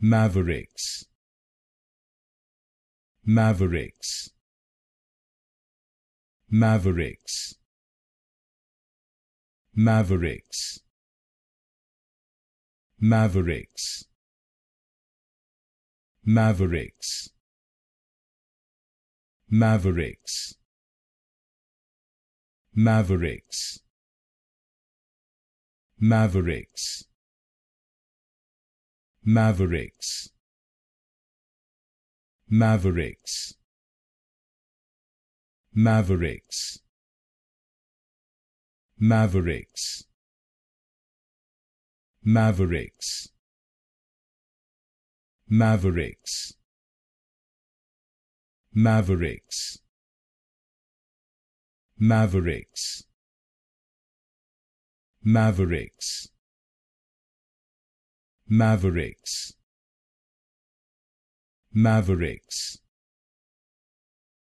Mavericks Mavericks Mavericks Mavericks Mavericks Mavericks Mavericks Mavericks Mavericks Mavericks Mavericks Mavericks Mavericks Mavericks Mavericks Mavericks Mavericks Mavericks Mavericks Mavericks